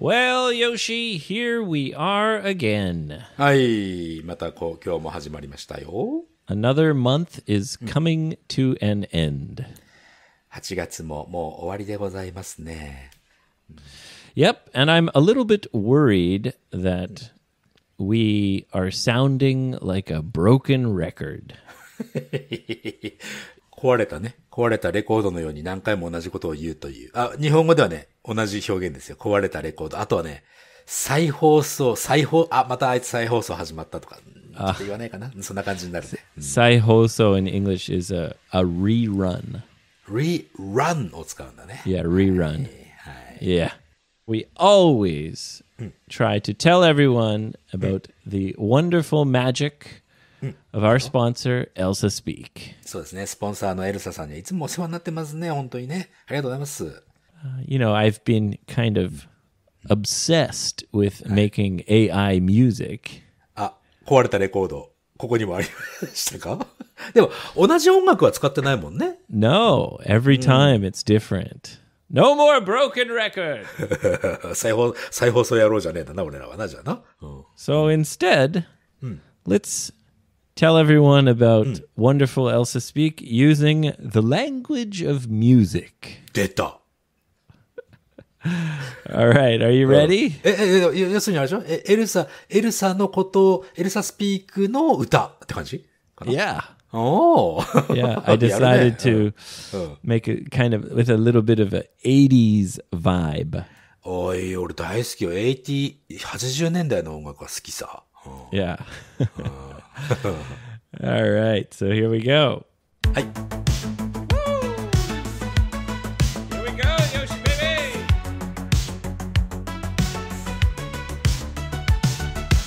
Well, Yoshi, here we are again. はい、またこう今日も始まりましたよ。Another month is coming to an end. 8月ももう終わりでございますね。Yep, and I'm a little bit worried that we are sounding like a broken record. 壊れたね、壊れたレコードのように何回も同じことを言うという。あ、日本語ではね、同じ表現ですよ。壊れたレコード。あとはね、再放送、再放、あ、またあいつ再放送始まったとか、ちょっと言わないかな。そんな感じになるぜ。うん、再放送 in English is a, a rerun. Rerun を使うんだね。Yeah, rerun. はい。Yeah. We always try to tell everyone about the wonderful magic of our sponsor, Elsa Speak. そうですね。スポンサーのエルサさんにはいつもお世話になってますね。本当にね。ありがとうございます。Uh, you know, I've been kind of obsessed with making AI music. あ、壊れたレコード。ここにもありましたかでも、同じ音楽は使ってないもんね。No, every time it's different. No more broken record! 再放再放送やろうじゃねえだな、俺らはな、じゃな。うん、so instead,、うん、let's Tell everyone about mm. wonderful Elsa Speak using the language of music. 됐다. All right, are you ready? Yeah. Oh. yeah, I decided to make a kind of with a little bit of an 80s vibe. おい、俺大好きよ。80、80年代の音楽は好きさ。Yeah. All right. So here we go. Hi. Here we go, Yoshi baby.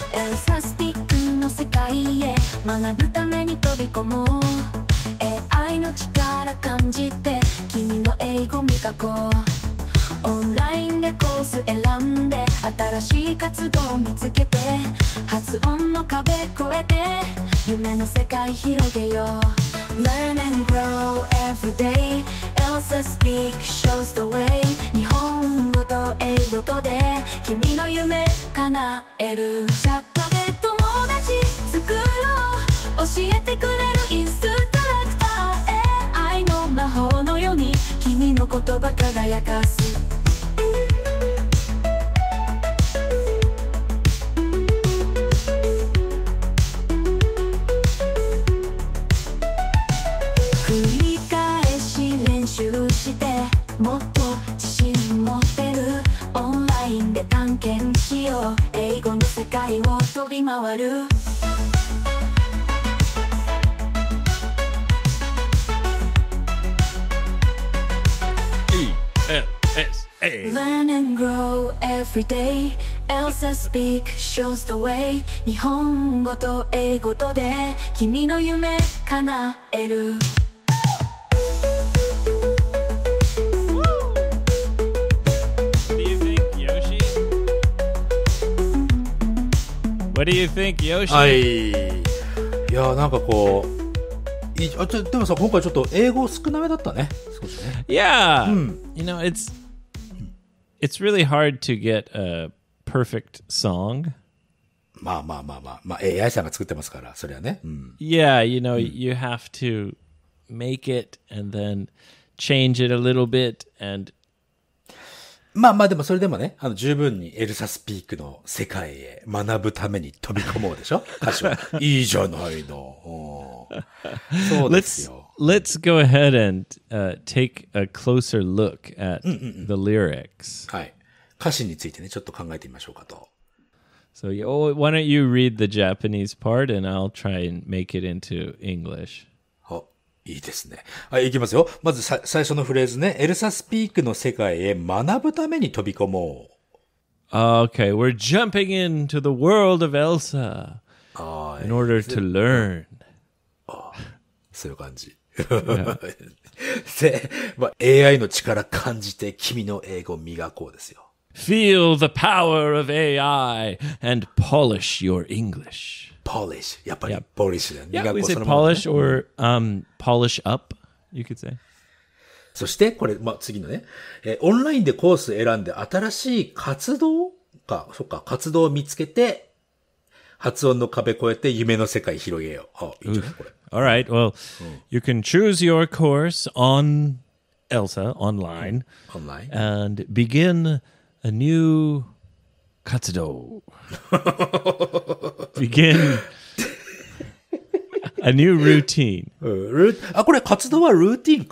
「エルサスティックの世界へ学ぶために飛び込もう」「AI の力感じて君の英語磨こう」オンラインでコース選んで新しい活動見つけて発音の壁越えて夢の世界広げよう Learn and grow every day Elsa speak shows the way 日本語と英語とで君の夢叶えるシャッターで友達作ろう教えてくれるインストラクター AI の魔法のように君の言葉輝かす Every day Elsa speak shows the way 日本語と英語とで君の夢叶えるはいいやなんかこういあちょ、でもさ今回ちょっと英語少なめだったね少しね Yeah、うん、You know it's it's really hard to get a perfect song. まあまあまあまあ、まあ、AI eh, you know, hmm. you have to make it and then change it a little bit and まあまあでもそれでもね、あの十分にエルサスピークの世界へ学ぶために飛び込もうでしょ歌詞は。いいじゃないの。そうですよ。let's go ahead and uh, take a closer look at mm, mm, mm. the lyrics. So, oh, why don't you read the Japanese part and I'll try and make it into English. Oh, いいですね。はい、いきますよ。まずさ最初のフレーズね。エルサスピークの世界へ学ぶために飛び込もう。Okay, we're jumping into the world of Elsa ah, in order to learn. ああ、そういう感じ。Ah, で、まあ、AI の力感じて君の英語磨こうですよ。Feel the power of AI and polish your English. Polish. やっぱり Yep. polish だよ。Yeah, we say polish or、um, polish up, you could say. そしてこれ、まあ、次のね、えー、オンラインでコース選んで新しい活動か、そっか、活動を見つけて、発音の壁越えて夢の世界広げよう。あ、いいんじゃないこれ。All right. Well, hmm. you can choose your course on Elsa online. Online. And begin a new katsudo. begin a new routine. Uh, root. Ah, これ活動は routine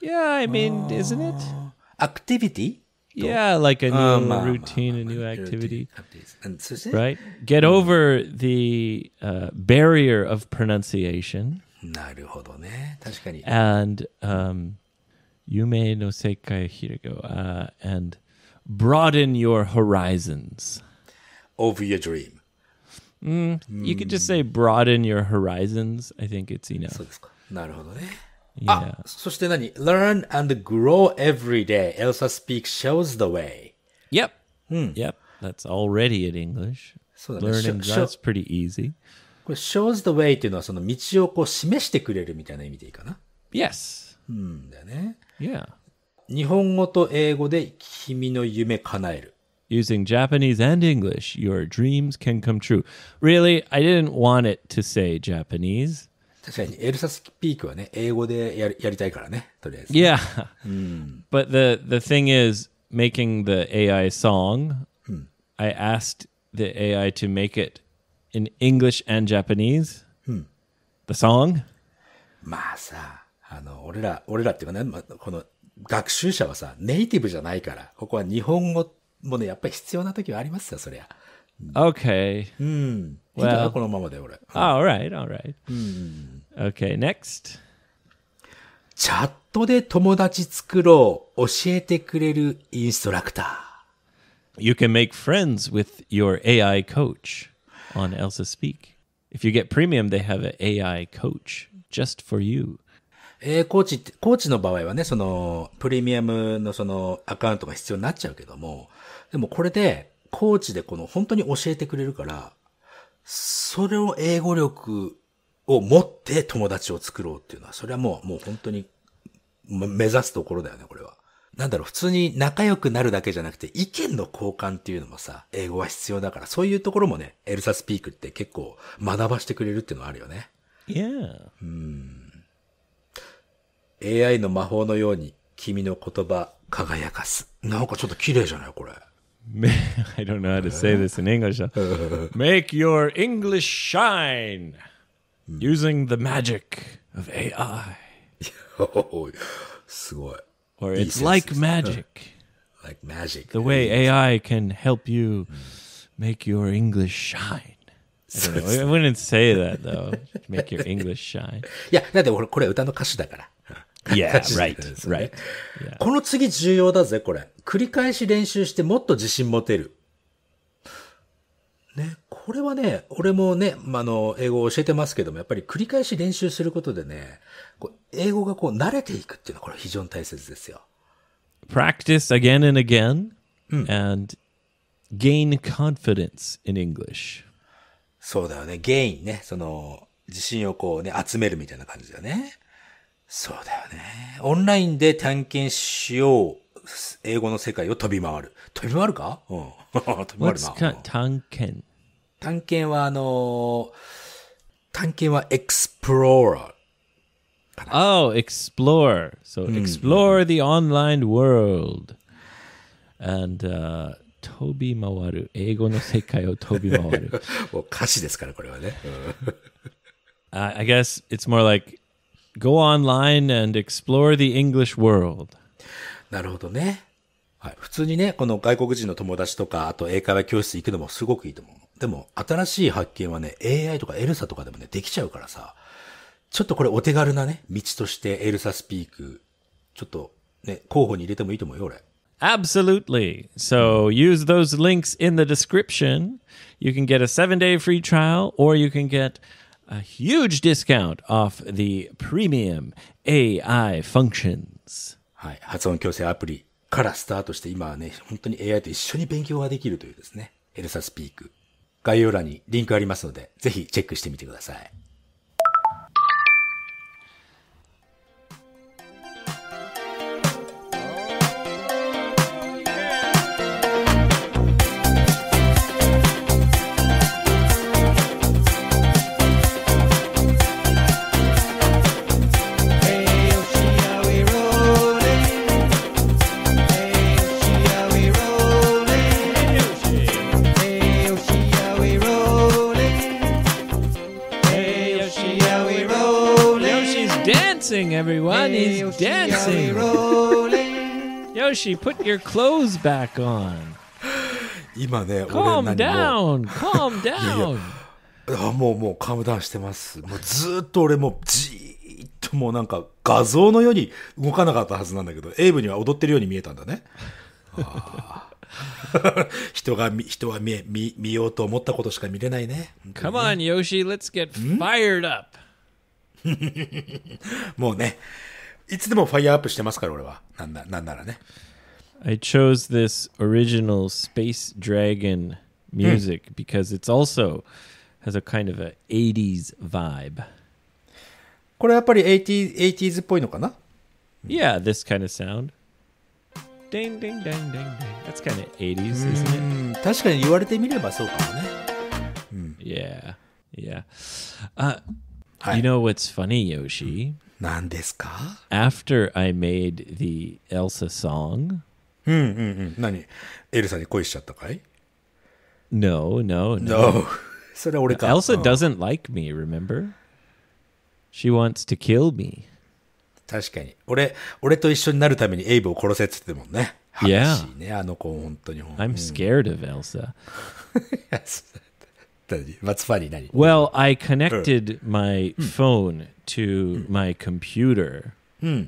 Yeah, I mean, isn't it? Uh, activity? Yeah, like a new um, um routine, um, a new activity. Right? Get hmm. over the uh, barrier of pronunciation. And um, Yume no Sekai Hirigo. Uh, and broaden your horizons. Over your dream. Mm, you could just hmm. say broaden your horizons. I think it's enough. なるほどね。Ah, yeah. So, あ、そして何 ?learn and grow every day. Elsa Speak shows the way. Yep. Mm. Yep. That's already in English. そうだね。Learn and grow. That's pretty easy. これ shows the way っていうのはその道をこう示してくれるみたいな意味でいいかな ?Yes. うんだよね。Yeah. 日本語と英語で君の夢叶える。Using Japanese and English, your dreams can come true. Really, I didn't want it to say Japanese. 確かに、エルサスピークはね、英語でやりやりたいからね、とりあえず、ね。Yeah. But the, the thing is, making the AI song, I asked the AI to make it in English and Japanese, the song. まあさ、あの、俺ら、俺らっていうかね、まあ、この学習者はさ、ネイティブじゃないから、ここは日本語もね、やっぱり必要な時はありますよ、そりゃ。Okay. うん。Well, このままで俺。all right, all right. Okay, next. チャットで友達作ろう。教えてくれるインストラクター。You can make friends with your AI coach on Elsa Speak. If you get premium, they have an AI coach just for you. えー、コーチって、コーチの場合はね、その、プレミアムのその、アカウントが必要になっちゃうけども、でもこれで、コーチでこの、本当に教えてくれるから、それを英語力を持って友達を作ろうっていうのは、それはもう、もう本当に、目指すところだよね、これは。なんだろう、普通に仲良くなるだけじゃなくて、意見の交換っていうのもさ、英語は必要だから、そういうところもね、エルサスピークって結構学ばしてくれるっていうのはあるよね。Yeah. うん。AI の魔法のように君の言葉輝かす。なんかちょっと綺麗じゃないこれ。I don't know how to say this in English. Make your English shine using the magic of AI. Oh, or it's like magic. Like magic. The way AI can help you make your English shine. I, I wouldn't say that though. Make your English shine. いや、だって俺これ歌の歌手だから。Yeah, right, right. この次重要だぜ、これ。繰り返し練習してもっと自信持てる。ね、これはね、俺もね、まあ、の、英語を教えてますけども、やっぱり繰り返し練習することでね、こう英語がこう慣れていくっていうのはこれ非常に大切ですよ。Practice again and again、うん、and gain confidence in English. そうだよね。gain ね、その、自信をこうね、集めるみたいな感じだよね。そうだよね。オンラインで探検しよう。英語の世界を飛び回る。飛び回るかうん。飛び回るな。探検。探検はあのー、探検はエクスプローラー。Oh, explore. So explore the online world. And uh, 飛び回る。英語の世界を飛び回る。もう歌詞ですから、これはね。uh, I guess it's more like go online and explore the English world. なるほどね。はい。普通にね、この外国人の友達とか、あと英会話教室行くのもすごくいいと思う。でも、新しい発見はね、AI とかエルサとかでもね、できちゃうからさ、ちょっとこれお手軽なね、道としてエルサスピーク、ちょっとね、候補に入れてもいいと思うよ、俺。Absolutely. So use those links in the description. You can get a seven day free trial, or you can get a huge discount off the premium AI functions. はい。発音矯正アプリからスタートして、今はね、本当に AI と一緒に勉強ができるというですね、エルサスピーク。概要欄にリンクありますので、ぜひチェックしてみてください。is dancing. Yoshi, put your clothes back on. 今ね、Calm down. Calm down. あもうもうカムダウンしてます。もうずっと俺もじーっともうなんか画像のように動かなかったはずなんだけど、エイブには踊ってるように見えたんだね。あー人が見人は見え見見ようと思ったことしか見れないね。Come on, Yoshi. Let's get fired up. もうね、いつでもファイヤーアップしてますから俺はなんだなんならね I chose this original Space Dragon music hmm. because it's also has a kind of a 80s vibe. これやっぱり 80s, 80s this kind of sound. Ding ding ding ding ding. That's kind of 80s, isn't it? Hmm, 確かに言われてみればそうかもね。Yeah, yeah. Uh, You know what's funny, Yoshi? Hmm. 何ですか After I made the Elsa song. うんうんうん。何エルサに恋しちゃったかい No, no, no. No. それは俺か。Elsa doesn't like me, remember? She wants to kill me. 確かに。俺、俺と一緒になるためにエイブを殺せって言ってもんね。Yeah. いね、あの子、本当に。I'm scared of Elsa. What's funny? Well, I connected my phone to my computer. Hmm.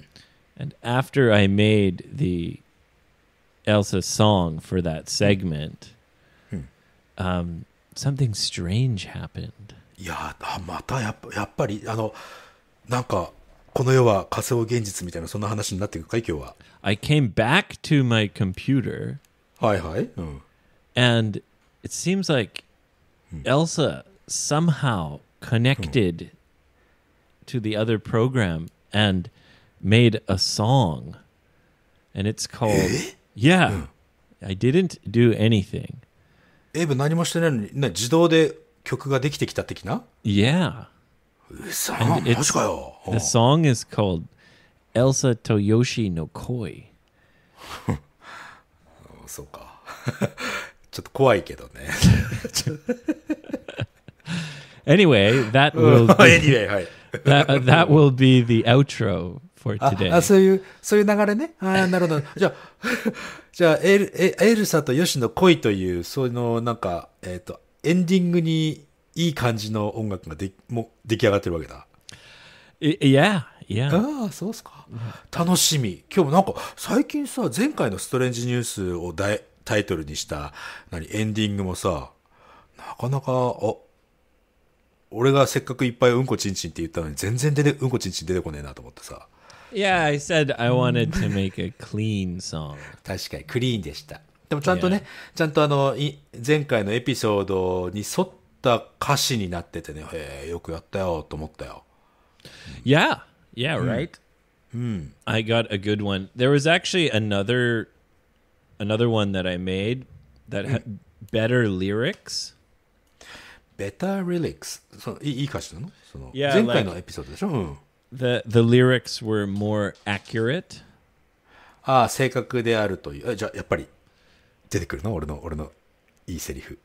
And after I made the Elsa song for that hmm. segment, hmm. um, something strange happened. Ah, I came back to my computer はいはい。うん、and it seems like Hmm. Elsa somehow connected hmm. to the other program and made a song. And it's called eh? Yeah. Hmm. I didn't do anything. エイブ何もしてないのに、な自動で曲ができてきた的な eh, Yeah. うそ、マ And it's- The oh. song is called Elsa Toyoshi no Koi. そうか。ちょっと怖いけどね。anyway, that will be, anyway, はい。that, that will be the outro for today. ああそういうそういう流れね。ああなるほど。じゃあ じゃあエルエルサとヨシの恋というそのなんかえっ、ー、とエンディングにいい感じの音楽がでも出来上がってるわけだ。いや。いや。ああ、そうっすか。楽しみ。今日もなんか、最近さ、前回のストレンジニュースをタイトルにした、何、エンディングもさ、なかなか、お俺がせっかくいっぱいうんこちんちんって言ったのに全然出て、うんこちんちん出てこねえなと思ってさ。Yeah, I said I wanted to make a clean song. 確かに、クリーンでした。でもちゃんとね、ちゃんとあの、い、前回のエピソードに沿った歌詞になっててね、へえ、よくやったよと思ったよ。Yeah, yeah, right?、うん、I got a good one. There was actually another another one that I made that had better lyrics. Better ベターリリックス。そのいいい歌詞なのその Yeah, 前回のエピソードでしょ、うん、The the the lyrics were more accurate. Ah, ああ、正確であるという。えじゃあ、やっぱり出てくるの俺の、俺のいいセリフ。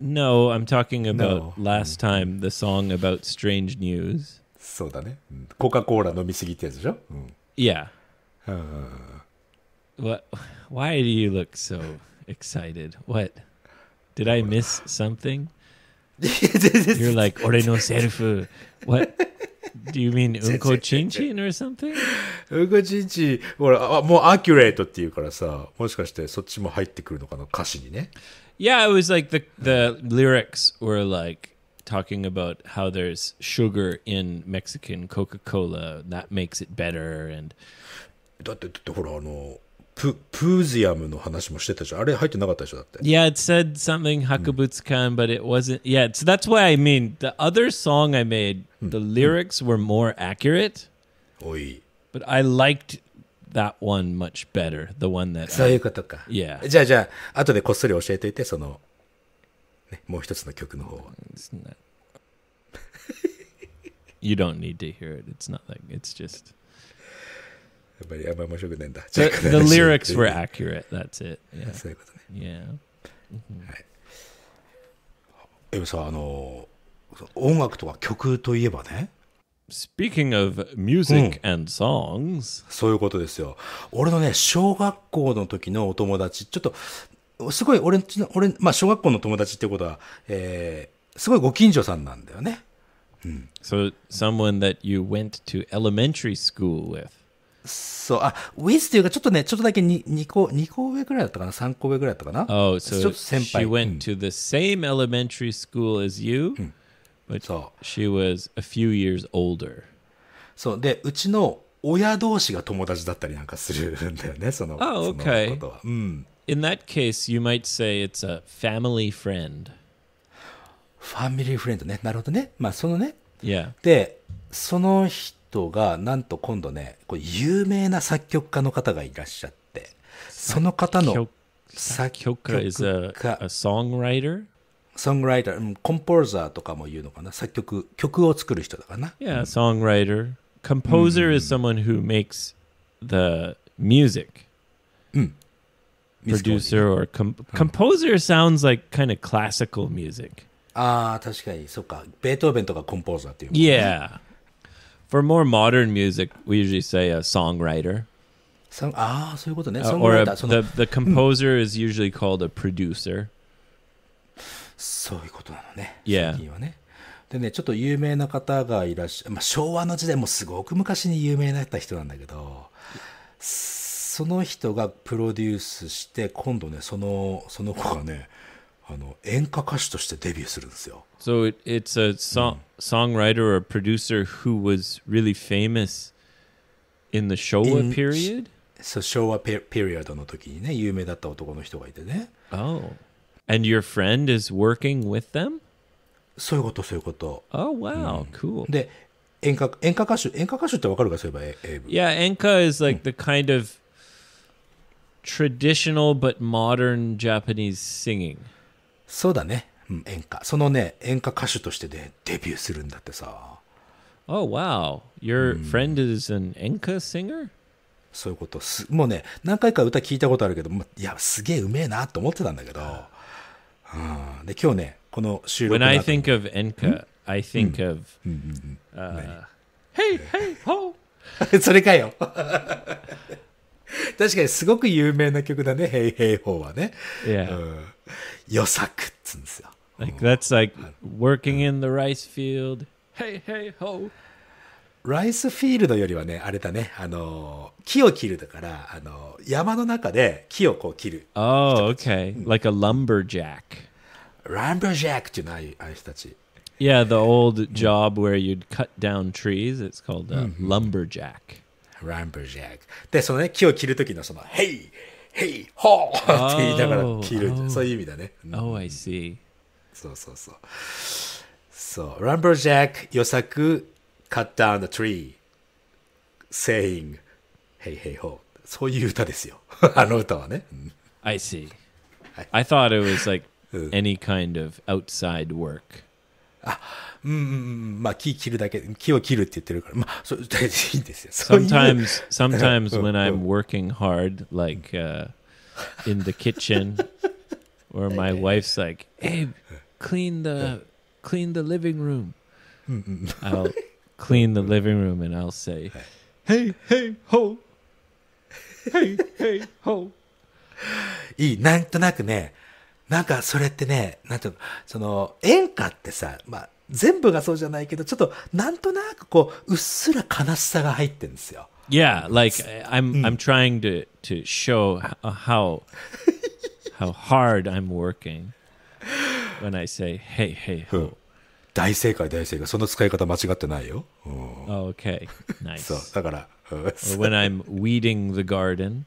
No, I'm talking about No. last time the song about strange news. そうだね。うんコカ・コーラ飲みすぎってやつでしょ、うん、Yeah. うんうんうん what? Why do you look so excited? What? Did I miss something? You're like ore no self. What? Do you mean chinchin or something? Uh, yeah, it was like the the lyrics were like talking about how there's sugar in Mexican Coca-Cola that makes it better and だって、だってほら、あの、ププーズアムの話もしてたじゃん。あれ入ってなかったでしょだって。Yeah, it said something 博物館、a b u t but it wasn't. Yeah, so that's why I mean the other song I made, the lyrics were more accurate. おい。But I liked that one much better, the one that. そういうことか。Yeah. じゃあじゃあ、後でこっそり教えていて、その、ね、もう一つの曲の方は。You don't need to hear it. It's not like, it's just. っぱりあんま面白くないんだ。The, the lyrics were accurate, that's it. Yeah. そういうことね。Yeah. はい。エブさん、あの、音楽とか曲といえばね。Speaking of music and songs、そういうことですよ。俺のね、小学校の時のお友達、ちょっと、すごい俺、俺、まあ、小学校の友達ってことは、えー、すごいご近所さんなんだよね。うん。So, someone that you went to elementary school with. そう、あ、with というか、ちょっとね、ちょっとだけ 2, 2, 個2個上ぐらいだったかな、3個上ぐらいだったかな。Oh, so ちょっと先輩。She went to the same elementary school as you,、うん、but she was a few years older. そう、で、うちの親同士が友達だったりなんかするんだよね、その、oh, okay. そのことは。うん。In that case, you might say it's a family friend. ファミリーフレンドね。なるほどね。まあ、そのね。Yeah. で、その人人が、なんと今度ね、これ有名な作曲家の方がいらっしゃって、その方の作曲家。作曲家 is a, a ソングライター、コンポーザーとかも言うのかな、作曲、曲を作る人だかな。Yeah, songwriter. Composer is someone who makes the music. Producer or com composer sounds like kind of classical music. ああ、確かに、そっか。ベートーベンとかコンポーザーっていう、ね。Yeah. For more modern music, we usually say a songwriter. Song, ああ、そういうことね。Uh, or a, the, the composer is usually called a producer. そういうことなのね。Yeah. ねでね、ちょっと有名な方がいらっしゃまあ、昭和の時代もすごく昔に有名だった人なんだけど、その人がプロデュースして、今度ね、そのその子がね、あの演歌歌手としてデビューするんですよ。So it, it's a song,、うん、songwriter or producer who was really famous in the Showa period? h So そう、昭 period の時にね、有名だった男の人がいてね。Oh. And your friend is working with them? そういうこと、そういうこと。Oh, wow, cool. で、演歌演歌歌手、演歌歌手ってわかるかそういえば、英語。Yeah, 演歌 is like the kind of traditional but modern Japanese singing. そうだね、うん、演歌そのね演歌歌手としてねデビューするんだってさ Oh wow your friend is an 演歌 singer? そういうことすもうね何回か歌聞いたことあるけどいやすげえうめえなと思ってたんだけど、うん、で今日ねこの収録の When I think of 演歌 I think of、h e y hey ho それかよ 確かにすごく有名な曲だね、ヘイヘイホーはね。Yeah. うんよさくっつうんですよ。Like that's like working in the rice field. Hey, hey, ho. ライスフィールドよりはね、あれだね、あの、木を切るだから、あの、山の中で木をこう切る。Oh, okay. Like a lumberjack. Lumberjack っていうのはああいう人たち。Yeah, the old job where you'd cut down trees, it's called a lumberjack. Lumberjack. で、そのね、木を切るときのその、Hey! Hey! Ho! って言いながら切るそういう意味だね。Oh, I see. そうそうそう。そう。Lumberjack 予作 cut down the tree saying Hey, hey, ho. そういう歌ですよ。あの歌はね。I see. I thought it was like any kind of outside work. あ、うん、まあ、木切るだけ、木を切るって言ってるから、まあ、そう、大事いいんですよ。Sometimes, sometimes when I'm working hard, like、uh, in the kitchen, or my wife's like, hey, clean the, clean the living room. Mm, mm, mm. I'll clean the living room and I'll say, hey, hey, ho! Hey, hey, ho! いい、なんとなくね、なんかそれってね、なんていうの、その演歌ってさ、まあ全部がそうじゃないけど、ちょっとなんとなくこう、うっすら悲しさが入ってんですよ。Yeah, like I'm、I'm trying to, to show how, how hard I'm working when I say, hey, hey, ho.、うん大正解大正解その使い方間違ってないよ。Okay, nice. そうだから。When I'm weeding the garden,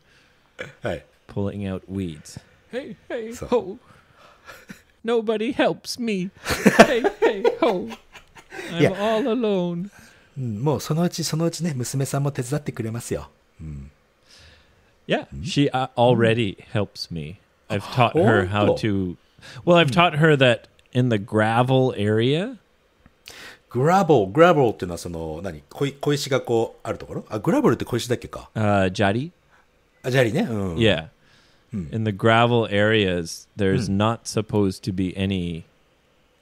はい。pulling out weeds. Hey, hey, so. ho. Nobody helps me. hey, hey, ho. I'm all alone. うん、もうそのうちそのうちね、娘さんも手伝ってくれますよ。うん、yeah, she already helps me. I've taught her how to. Well, I've taught her that in the gravel area. グラボル、グラボルっていうのはその、何小小石がこうあるところあ、グラボルって小石だっけかあ、ジャリあ、ジャリね。うん。Yeah. Hmm. In the gravel areas, there's hmm. not supposed to be any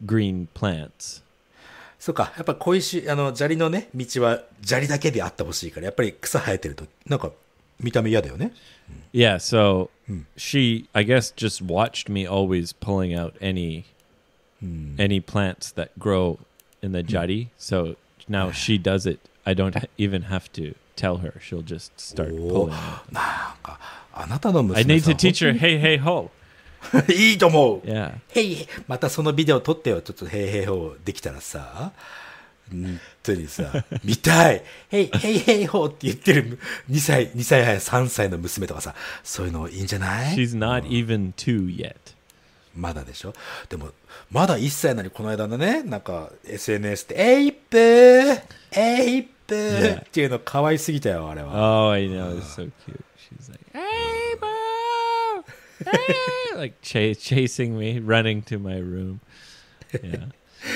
green plants. そうか。やっぱ小石、あの、砂利のね、道は砂利だけであってほしいから、やっぱり草生えてると、なんか見た目嫌だよね。Yeah, so hmm. she, I guess, just watched me always pulling out any, hmm. any plants that grow in the hmm. jari. So now she does it. I don't even have to tell her. She'll just start pulling. Oh, なんかあなたの娘 I need to teach her, hey, hey, ho. いいと思う、yeah. hey, またそのビデオ撮ってよ、ちょっと、へいへいほうできたらさ、本当にさ、見たい、へいへいへいほうって言ってる2歳、2歳や3歳の娘とかさ、そういうのいいんじゃない She's not even two yet. まだでしょでも、まだ1歳なのに、この間のね、なんか SNS で、エイプーエイプー、yeah. っていうの可愛すぎたよ、あれは。Oh, I know, it's so cute. She's like, like ch- chasing me, running to my room. Yeah.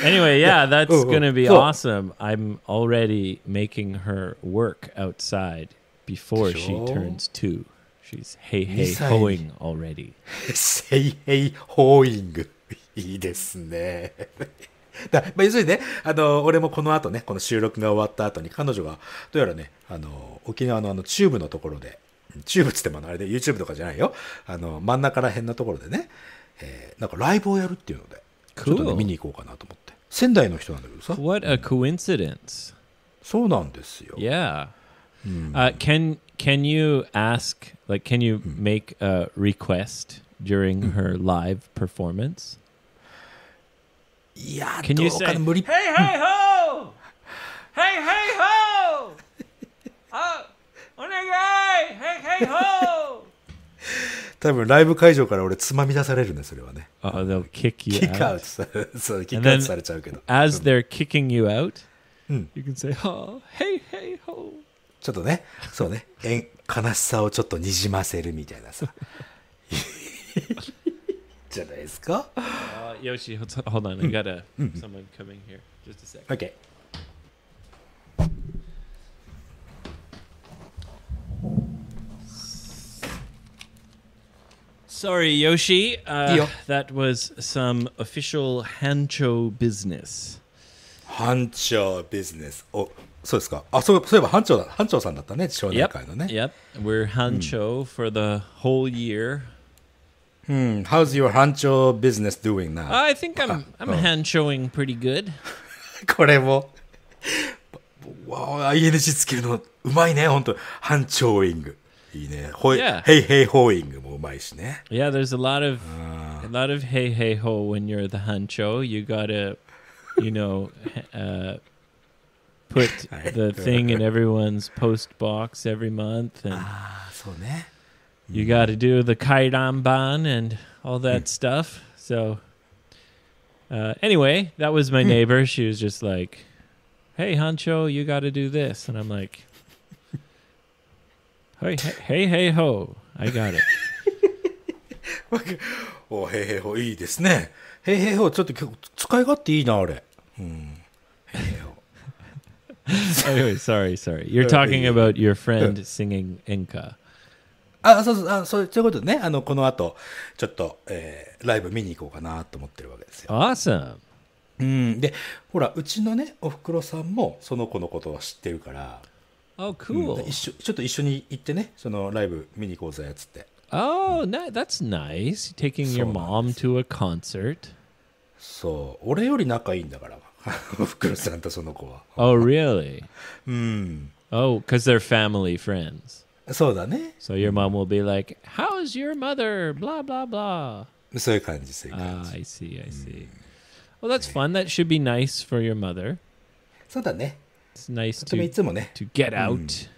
Anyway, yeah, that's oh, gonna be oh. awesome. I'm already making her work outside before she turns two. She's hey hey hoing already. hey hey hoing. いいですね。だまあ、要するにね、あの、俺もこの後ね、この収録が終わった後に、彼女が、どうやらね、あの、沖縄のあの、中部のところで、チューブつってもあれで YouTube とかじゃないよ。あの、真ん中ら辺のところでね、えー、なんかライブをやるっていうので、ちょっと、ね、見に行こうかなと思って。仙台の人なんだけどさ。What a coincidence. そうなんですよ。Yeah.、うん uh, can, can you ask, like, can you make a request during her live performance? いや、can you say, 無理。Hey, hey, ho! hey, hey, ho! あお願いはいはいほー多分ライブ会場から俺つまみ出されるねそれはね。あ、uh, they'll kick you kick out. out. そう、キックアウトされちゃうけど。As they're kicking you out, you can say, oh, hey, hey, ho. ちょっとね、そうね、え悲しさをちょっとにじませるみたいなさ。じゃないですか。よし、hold on, I got a someone coming here. Just a second. Okay. Sorry, Yoshi. Uh, Yo. That was some official Hancho business. Hancho business. 班長ビジネス。お、そうですか。あ、そうそういえば班長だ、班長さんだったね、少年会のね。Yep. Oh, We're Hancho for the whole year. うん、How's hmm, your Hancho business doing now? I think I'm I'm oh. Hanchoing pretty good. これも。わあ、ING いいね。ほい、Yeah. hey hey there's a lot of a lot of hey hey ho when you're the hancho. You gotta, you know, uh, put the thing in everyone's post box every month, and ah, you got gotta do the kairanban and all that stuff. So, uh, anyway, that was my neighbor. She was just like, "Hey, hancho, you gotta do this," and I'm like, Hey, hey, hey, ho. I got it. おへいへいほいいですね。へいへいほちょっと結構使い勝手いいなあれ。うん。へいへいほ。anyway, sorry, sorry. You're talking about your friend singing Enka. あ、そうそう、あそうそういうことね。あの、この後、ちょっと、えー、ライブ見に行こうかなと思ってるわけですよ。Awesome! うん。で、ほら、うちのね、おふくろさんもその子のことを知ってるから。Oh, cool. 一緒ちょっと一緒に行ってね、そのライブ見に行こうぜっつって。Oh, na- that's nice. Taking your mom to a concert. そう、俺より仲いいんだから、おふくろさんとその子は。Oh, really? うん、Oh, because they're family friends. そうだね。So your mom will be like, "How's your mother?" Blah blah blah. そういう感じ、そういう感 Ah, I see. I see. Well, that's fun. That should be nice for your mother. そうだね。It's nice いつもね、to get out.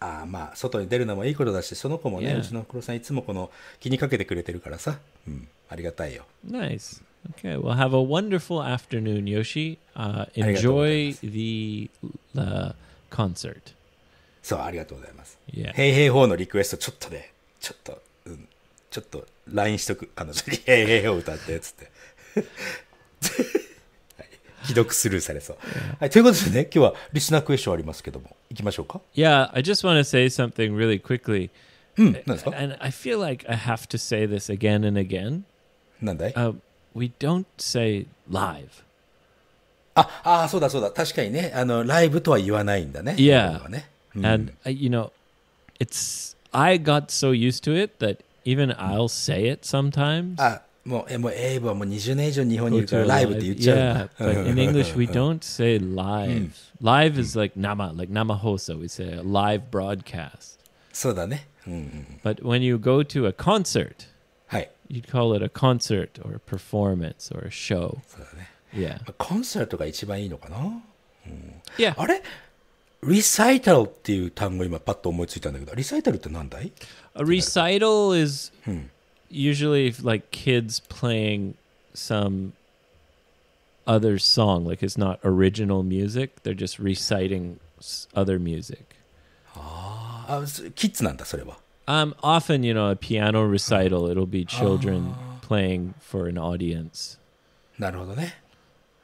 あまあ外に出るのもいいことだし、その子もね、Yeah. うちの黒さんいつもこの気にかけてくれてるからさ、うん、ありがたいよ。Nice. Okay. Well, have a wonderful afternoon, Yoshi. Uh, enjoy the h concert. そう、ありがとうございます。y e a のリクエストちょっとね、ちょっと、うん、ちょっと LINE しとく、彼女に、ヘイ歌って、つって。既読スルーされそう。はい、ということでね、今日はリスナークエスチョンありますけども、いきましょうか。Yeah, I just want to say something really quickly. うん、何ですか And I feel like I have to say this again and again. なんだい、uh, ?We don't say live. あ、あ、そうだそうだ。確かにね、あの、ライブとは言わないんだね。Yeah. ね、うん、And, you know, it's, I got so used to it that even I'll say it sometimes. あもう、え、もう、エイブはもう20年以上日本にいるからライブって言っちゃう。Yeah, but in English, we don't say live. Live is like 生 like 生放送 We say live broadcast. そうだね。But when you go to a concert, you'd call it a concert or a performance or a show. そうだね。y e コンサートが一番いいのかな、うん、yeah. あれリサイタルっていう単語今パッと思いついたんだけど、リサイタルって何だい ?A recital is、うん usually like kids playing some other song like it's not original music they're just reciting other music Um, often you know a piano recital it'll be children ah. playing for an audience なるほどね。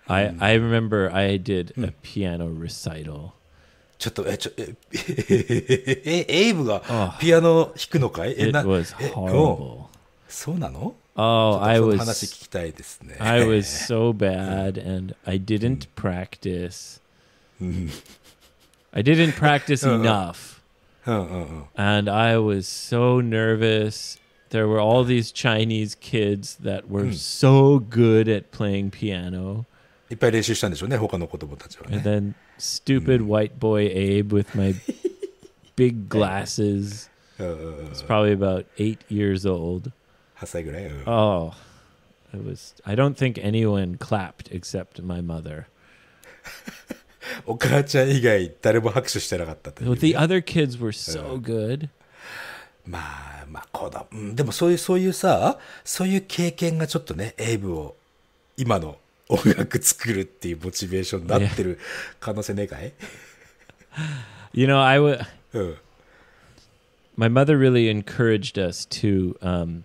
i hmm. i remember i did a hmm. piano recital そうなの Oh, I was. I was so bad, and I didn't practice. I didn't practice enough. Uh-huh, uh-huh. And I was so nervous. There were all uh-huh. these Chinese kids that were hmm. so good at playing piano. and then stupid hmm. white boy Abe with my big glasses. It's uh, uh, uh, probably about eight years old. 8歳ぐらい、うん、Oh, it was. I don't think anyone clapped except my mother. お母ちゃん以外誰も拍手してなかったという The other kids were so good. まあまあ子だ。うん、でもそういうそういうさそういう経験がちょっとねエイブを今の音楽作るっていうモチベーションになってる可能性ねえかい You know, I would. My mother really encouraged us to um,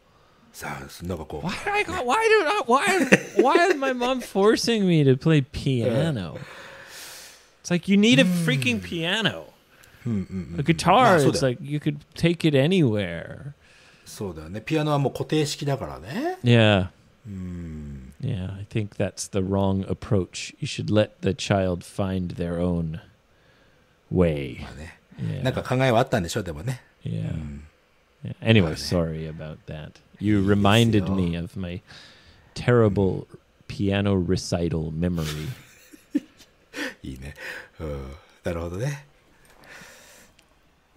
さあなんかこう why do I go, why do I, why why is my mom forcing me to play piano? It's like you need a freaking hmm. piano. Hmm, hmm, a guitar, it's like you could take it anywhere. So Yeah, Yeah, I think that's the wrong approach. You should let the child find their own way. ね、なんか考えはあったんでしょう、でもね。Yeah. yeah. Anyway, sorry about that. You reminded me oh. of my terrible piano recital memory. いいね。うん。なるほどね。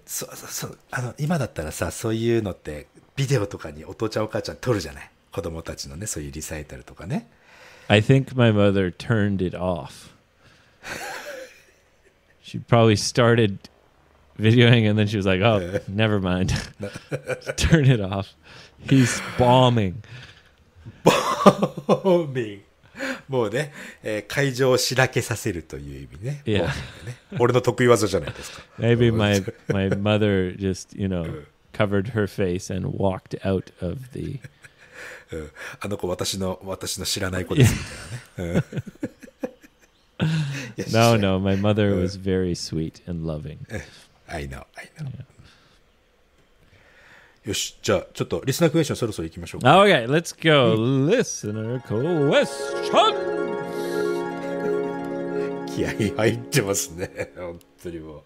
そうそうそう。あの、今だったらさ、そういうのって、ビデオとかにお父ちゃんお母ちゃん撮るじゃない。子供たちのね、そういうリサイタルとかね。I think my mother turned it off. she probably started videoing and then she was like, oh, never mind. Turn it off. He's bombing. Bombing. ボーミンもうね、えー会場をしらけさせるという意味ね。Yeah. 俺の得意技じゃないですか。Maybe my my mother just, you know, covered her face and walked out of the うんあの子、私の、私の知らない子ですみたいなね。うん No, no, my mother was very sweet and loving. I know, I know. よし、じゃあ、ちょっとリスナークエスチョンそろそろ行きましょうか。Okay, let's go. Listener question! 気合入ってますね。本当にも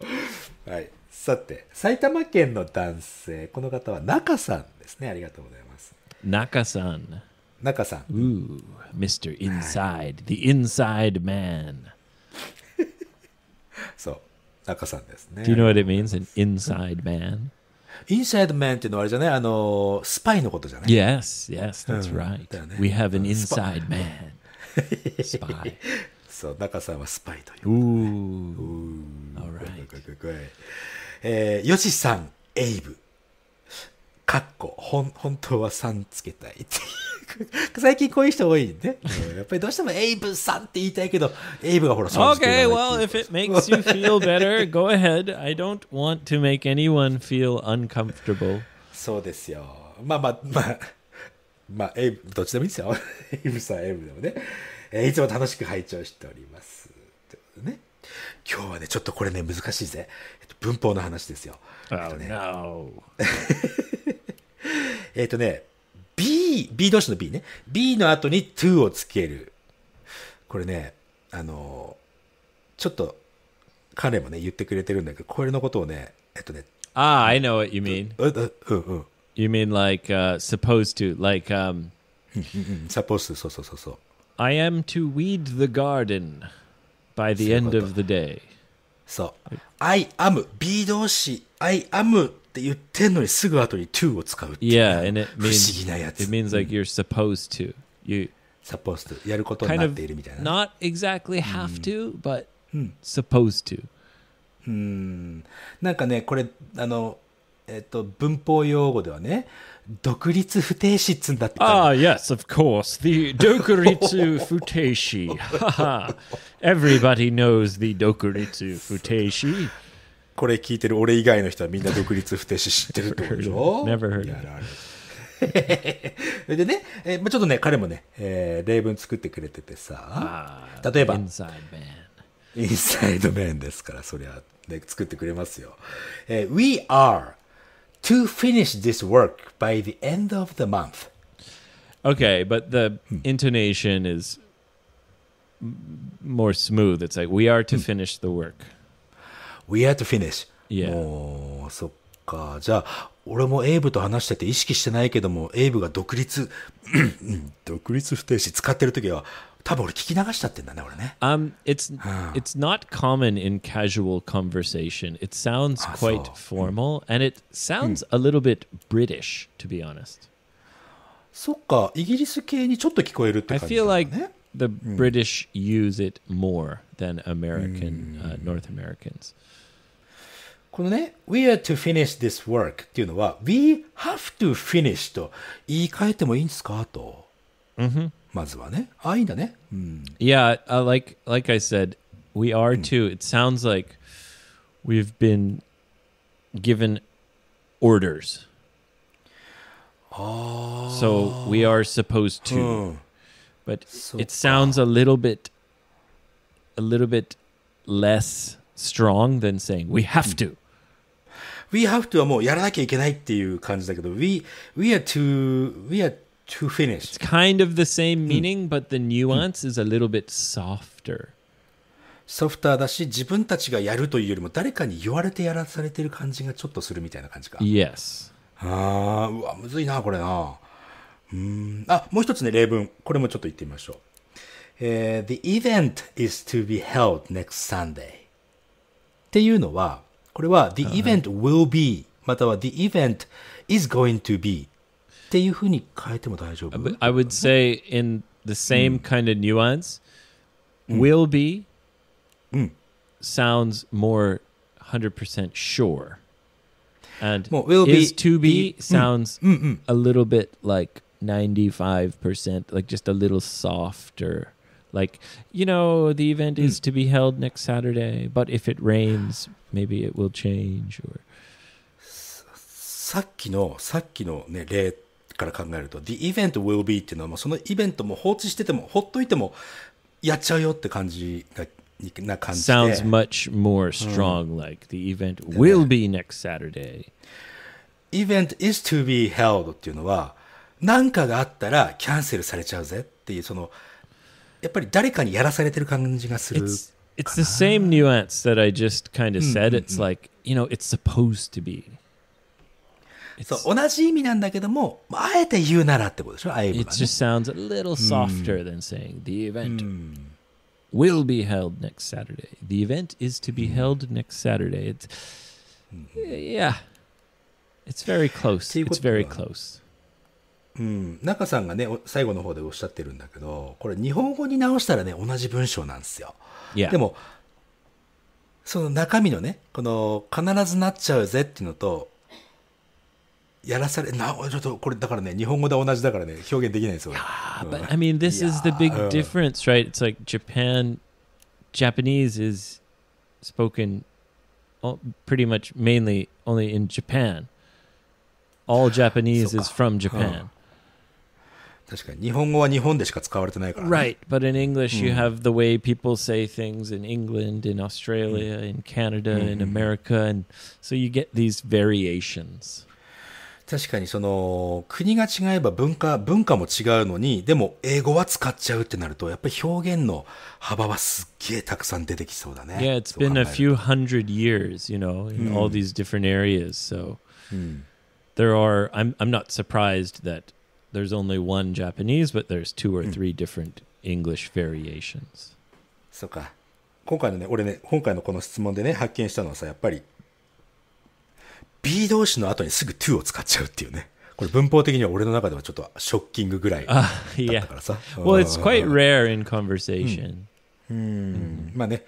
う。はい。さて、埼玉県の男性、この方は中さんですね。ありがとうございます。中さん。中さん。Ooh, Mr. Inside, the inside man. そう、中さんですね。Do you know what it means? An inside man? インサイド e ンっていうのはあれじゃないあの、スパイのことじゃない ?Yes, yes, that's right.、うんね、We have an inside man. スパイ。そう、中さんはスパイという。Ooh. Alright. えー、よしさん、エイブ。かっこ、ほん、本当はさんつけたいって。最近こういう人多いんやっぱりどうしてもエイブさんって言いたいけど、エイブがほら、そう Okay, well, if it makes you feel better, go ahead. I don't want to make anyone feel uncomfortable. そうですよ。まあまあ、まあ、まあ、エイブ、どっちでもいいですよ。エイブさん、エイブでもね。えー、いつも楽しく拝聴しております。ね。今日はね、ちょっとこれね、難しいぜ。えっと、文法の話ですよ。Oh, えっとね、no. えっとね、B、B 同士の B ね。B の後に to をつける。これね、あの、ちょっと、彼もね、言ってくれてるんだけど、これのことをね、えっとね。ああ、I know what you mean. うんうん。You mean like、uh, supposed to, like, um... supposed to, そうそうそうそう。I am to weed the garden by the end of the day. そう。I am, B 動詞、I am って言ってんのにすぐ後に to を使ういう。Yeah, and it 不思議なやつ。It means like you're supposed to. You supposed to やることになっているみたいな。Not exactly have to, but supposed to. うん。なんかね、これ、あの、えっと、文法用語ではね、独立不定詞だった。Ah, yes, of course. The 独立不定詞。Everybody knows the 独立不定詞。これ聞いてる俺以外の人はみんな独立不停止知ってるってことでしょ Never heard. やられでね、えーまあ、ちょっとね、彼もね、えー、例文作ってくれててさ、例えば、イン inside m サイドメンですから、そりゃ、ね、作ってくれますよ。えー We are to finish this work by the end of the month. Okay, but the intonation is more smooth. It's like we are to finish the work. We had to finish. Yeah. もう、そっか。じゃあ、俺もエイブと話してて意識してないけども、エイブが独立、独立不定詞使ってる時は、多分俺聞き流しちゃってんだね、俺ね。Um, it's, it's not common in casual conversation. It sounds quite formal, and it sounds a little bit British, to be honest. そっか、イギリス系にちょっと聞こえるって感じだね。I feel like the British use it more than American,、uh, North Americans. このね、we are to finish this work っていうのは、we have to finish と言い換えてもいいんですかと。Mm-hmm. まずはね。あ、いいんだね。うん、yeah, uh, like, like I said, we are mm. to, it sounds like we've been given orders. Oh. So we are supposed to. Hmm. But it sounds a little bit a little bit less strong than saying we have hmm. to. we have to はもうやらなきゃいけないっていう感じだけど、we, we are to, we are to finish. It's kind of the same meaning,、うん、but the nuance、うん、is a little bit softer. ソフターだし、自分たちがやるというよりも、誰かに言われてやらされてる感じがちょっとするみたいな感じか。Yes. ああ、うわ、むずいな、これな。うん。あ、もう一つね、例文。これもちょっと言ってみましょう。えー、The event is to be held next Sunday. っていうのは、これは The event will be または The event is going to be っていうふうに変えても大丈夫 I would say in the same kind of nuance will more 100% sure and will is be, be mm, sounds mm, mm. a little bit like 95% like just a little softer like you know the event is to be held next saturday but if it rains maybe it will change or さっきのさっきのね例から考えると the event will be っていうのはそのイベントも放置しててもほっといてもやっちゃうよって感じがな感じで sounds much more strong、うん、like the event will be next saturday event is to be held っていうのは何かがあったらキャンセルされちゃうぜっていうその、やっぱり誰かにやらされてる感じがする。It's, it's the same nuance that I just kind of mm, said. Mm, it's mm. like, you know, it's supposed to be. そう同じ意味なんだけども、あえて言うならってことでしょ、アイブは、ね。It just sounds a little softer than saying the event will be held next Saturday. The event is to be held next Saturday. It's, mm-hmm. yeah, it's very close. It's very close. うん、中さんがね、最後の方でおっしゃってるんだけど、これ日本語に直したらね、同じ文章なんですよ。Yeah. でも、その中身のね、この、必ずなっちゃうぜっていうのと、やらされ、な、ちょっとこれだからね、日本語で同じだからね、表現できないですよ。Yeah, but I mean, this is the big difference, right? It's like Japan, Japanese is spoken pretty much mainly only in Japan. all Japanese is from Japan. 確かに日本語は日本でしか使われてないから、ね。Right, but in English you have the way people say things in England, in Australia, in Canada, in America, and so you get these variations. 確かにその国が違えば文化文化も違うのにでも英語は使っちゃうってなるとやっぱり表現の幅はすっげえたくさん出てきそうだね。Yeah, it's been a few hundred years, you know, in all these different areas. So うん、there are I'm I'm not surprised that there's only one Japanese, but there's two or three different English variations. そうか。今回のね、俺ね、今回のこの質問でね、発見したのはさ、やっぱり、B 動詞の後にすぐ to を使っちゃうっていうね。これ文法的には俺の中ではちょっとショッキングぐらいだったからさ。Uh, yeah. Well, it's quite rare in conversation. うん。うん、まあね。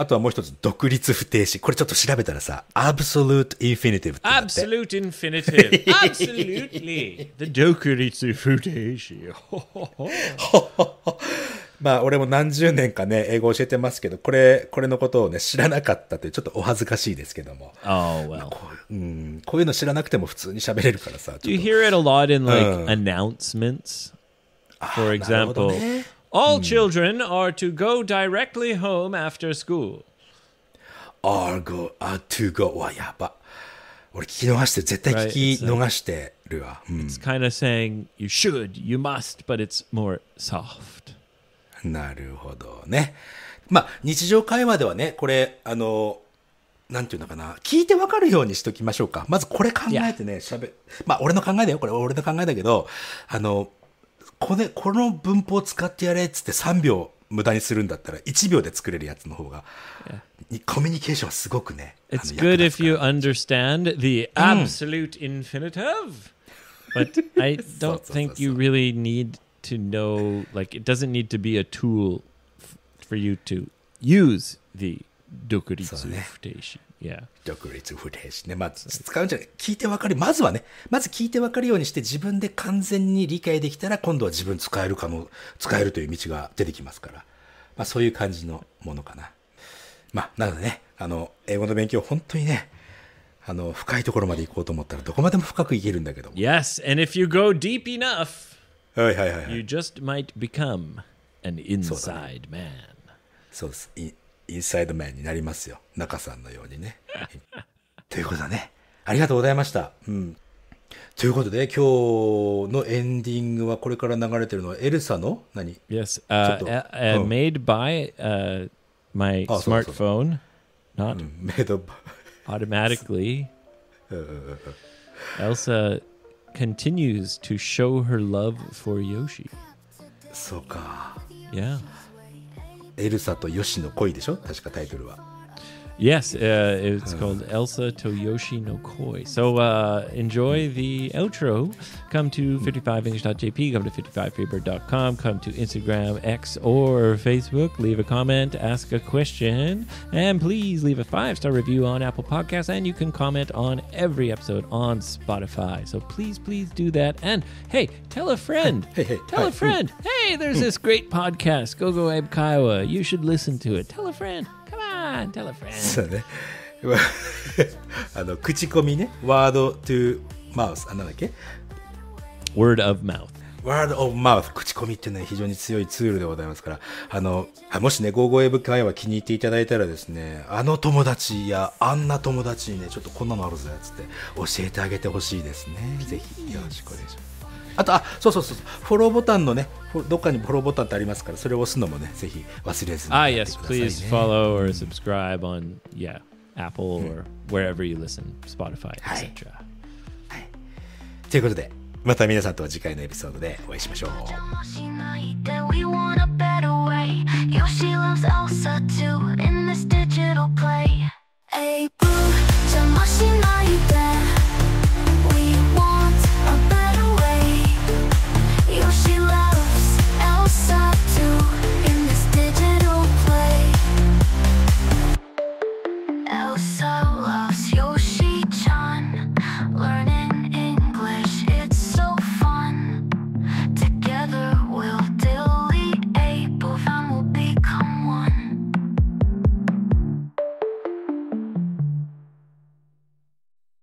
あとはもう一つ、独立不定詞。これちょっと調べたらさ、absolute infinitive って absolute infinitive. Absolutely. The 独立不定詞。まあ、俺も何十年かね、英語教えてますけど、これ、これのことをね、知らなかったって、ちょっとお恥ずかしいですけども。Oh, well. こう,、うん、こういうの知らなくても普通に喋れるからさ。Do you hear it a lot in like、announcements? For example, All children are to go directly home after school. Are go, are to go はやば。俺聞き逃して、絶対聞き逃してるわ。It's kind of saying you should, you must, but it's more soft. なるほどね。まあ、日常会話ではね、これ、あの、なんていうのかな、聞いてわかるようにしときましょうか。まずこれ考えてね、喋、まあ、俺の考えだよ、これ、俺の考えだけど、あの、これ、この文法使ってやれっつって3秒無駄にするんだったら1秒で作れるやつの方が、コミュニケーションはすごくね。It's good if you understand the absolute infinitive, but I don't think you really need to know, like, it doesn't need to be a tool for you to use the 独立不定詞。y e 独立不定詞ね。まず、使うんじゃない。聞いてわかる。まずはね、まず聞いてわかるようにして自分で完全に理解できたら、今度は自分使えるかも、使えるという道が出てきますから。まあ、そういう感じのものかな。まあ、なのでね、あの、英語の勉強、本当にね、あの、深いところまで行こうと思ったら、どこまでも深くいけるんだけど。Yes, and if you go deep enough, はいはいはい、はい、you just might become an inside man. そうです。インサイドマンになりますよ。中さんのようにね。ということだね。ありがとうございました。うん。ということで、今日のエンディングはこれから流れてるのはエルサの何 ?Yes,、uh, uh, made by、uh, my smartphone, not made automatically. Elsa continues to show her love for Yoshi. そうか。Yeah. エルサとヨシの恋でしょ確かタイトルは Yes, uh, it's called Elsa Toyoshi no Koi. So uh, enjoy the outro. Come to 55english.jp, come to 55 come to Instagram, X, or Facebook. Leave a comment, ask a question, and please leave a five star review on Apple Podcasts. And you can comment on every episode on Spotify. So please, please do that. And hey, tell a friend. Hey, hey, tell hi. a friend. Hey, there's this great podcast, Gogo Kiowa. You should listen to it. Tell a friend. on! Tell a friend! そうね。あの、口コミね。Word to mouth。あ、なんだっけ ?Word of mouth。Word of Mouth 口コミっていうのは非常に強いツールでございますからあのもしねゴーゴーエブ会話気に入っていただいたらですねあの友達やあんな友達にねちょっとこんなのあるぜっつって教えてあげてほしいですねぜひよろしくお願いしますあとあそうそうそうフォローボタンのねどっかにフォローボタンってありますからそれを押すのもねぜひ忘れずに、ね。あ、ah, yes, please follow or subscribe on yeah Apple or wherever you listen Spotify etc.、はいはい、ということでまた皆さんとは次回のエピソードでお会いしましょう。Yo, she loves Elsa too in this digital play. え、hey, blue 邪魔しないで。